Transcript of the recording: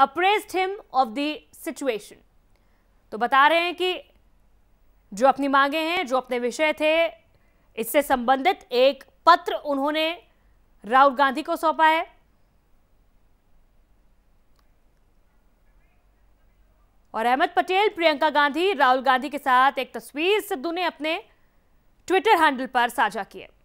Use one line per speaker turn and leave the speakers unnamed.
apprised him of the situation तो बता रहे हैं कि जो अपनी मांगे हैं जो अपने विषय थे इससे संबंधित एक पत्र उन्होंने राहुल गांधी को सौंपा है और अहमद पटेल प्रियंका गांधी राहुल गांधी के साथ एक तस्वीर सिद्धू ने अपने ट्विटर हैंडल पर साझा किए